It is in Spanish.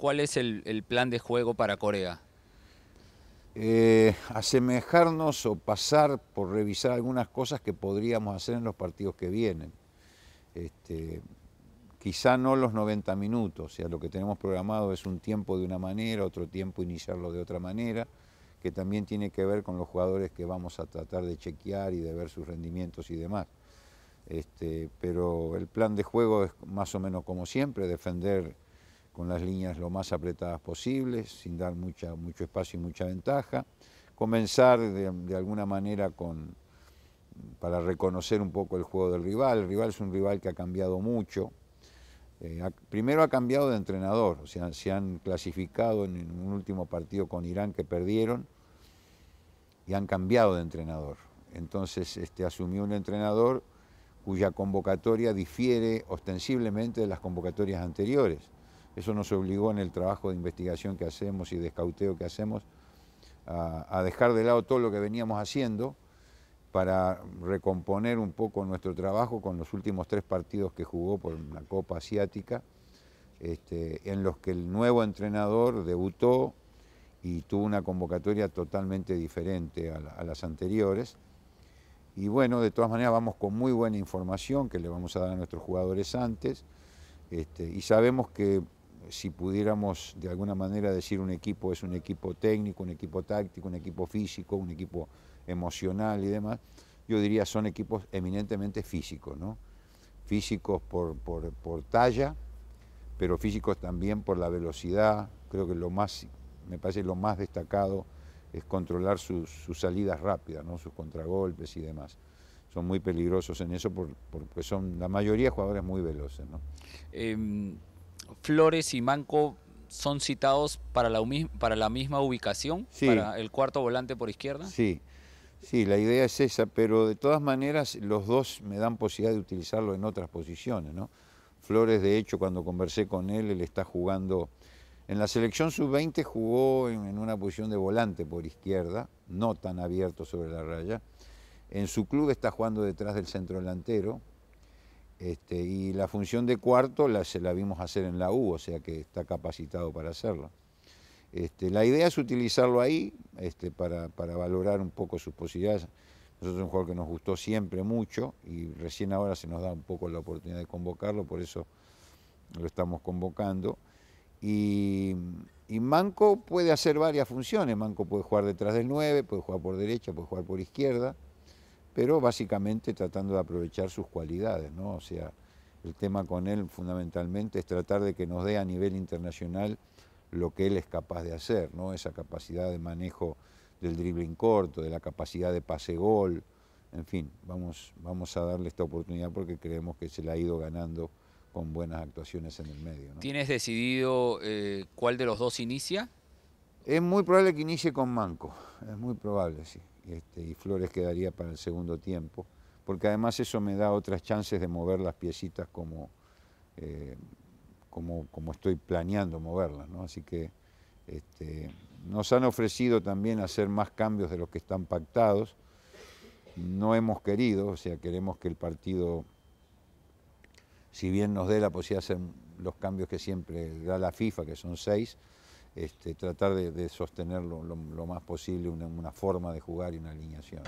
¿Cuál es el, plan de juego para Corea? Eh, asemejarnos o pasar por revisar algunas cosas que podríamos hacer en los partidos que vienen. Este, quizá no los 90 minutos, o sea, lo que tenemos programado es un tiempo de una manera, otro tiempo iniciarlo de otra manera, que también tiene que ver con los jugadores que vamos a tratar de chequear y de ver sus rendimientos y demás. Este, pero el plan de juego es más o menos como siempre, defender con las líneas lo más apretadas posibles, sin dar mucha, mucho espacio y mucha ventaja. Comenzar de, alguna manera con, para reconocer un poco el juego del rival. El rival es un rival que ha cambiado mucho. Eh, primero ha cambiado de entrenador, o sea, se han clasificado en, un último partido con Irán que perdieron y han cambiado de entrenador. Entonces este, asumió un entrenador cuya convocatoria difiere ostensiblemente de las convocatorias anteriores. Eso nos obligó en el trabajo de investigación que hacemos y de escauteo que hacemos a, dejar de lado todo lo que veníamos haciendo para recomponer un poco nuestro trabajo con los últimos tres partidos que jugó por la Copa Asiática, este, en los que el nuevo entrenador debutó y tuvo una convocatoria totalmente diferente a, las anteriores. Y bueno, de todas maneras vamos con muy buena información que le vamos a dar a nuestros jugadores antes este, y sabemos que si pudiéramos de alguna manera decir un equipo es un equipo técnico, un equipo táctico, un equipo físico, un equipo emocional y demás, yo diría son equipos eminentemente físicos, ¿no? Físicos por, por, por talla, pero físicos también por la velocidad. Creo que lo más, me parece lo más destacado es controlar sus, salidas rápidas, ¿no? sus contragolpes y demás. Son muy peligrosos en eso porque son la mayoría jugadores muy veloces. ¿no? Em, Flores y Manco son citados para la, misma ubicación, para el cuarto volante por izquierda. Sí, sí, la idea es esa, pero de todas maneras los dos me dan posibilidad de utilizarlo en otras posiciones, ¿no? Flores, de hecho, cuando conversé con él, él está jugando... En la selección sub-20 jugó en, en, una posición de volante por izquierda, no tan abierto sobre la raya. En su club está jugando detrás del centro delantero, este, y la función de cuarto la, se la vimos hacer en la U, o sea que está capacitado para hacerlo. Este, la idea es utilizarlo ahí este, para, valorar un poco sus posibilidades. Nosotros es un jugador que nos gustó siempre mucho y recién ahora se nos da un poco la oportunidad de convocarlo, por eso lo estamos convocando. Y, y Manco puede hacer varias funciones. Manco puede jugar detrás del 9, puede jugar por derecha, puede jugar por izquierda pero básicamente tratando de aprovechar sus cualidades, ¿no? O sea, el tema con él fundamentalmente es tratar de que nos dé a nivel internacional lo que él es capaz de hacer, ¿no? Esa capacidad de manejo del dribbling corto, de la capacidad de pase-gol, en fin, vamos, vamos a darle esta oportunidad porque creemos que se la ha ido ganando con buenas actuaciones en el medio. ¿Tienes decidido eh, cuál de los dos inicia? Es muy probable que inicie con Manco, es muy probable, sí. Este, y Flores quedaría para el segundo tiempo, porque además eso me da otras chances de mover las piecitas como, eh, como, estoy planeando moverlas. Así que este, nos han ofrecido también hacer más cambios de los que están pactados. No hemos querido, o sea, queremos que el partido, si bien nos dé la posibilidad de hacer los cambios que siempre da la FIFA, que son seis, este, tratar de, sostener lo, más posible una forma de jugar y una alineación.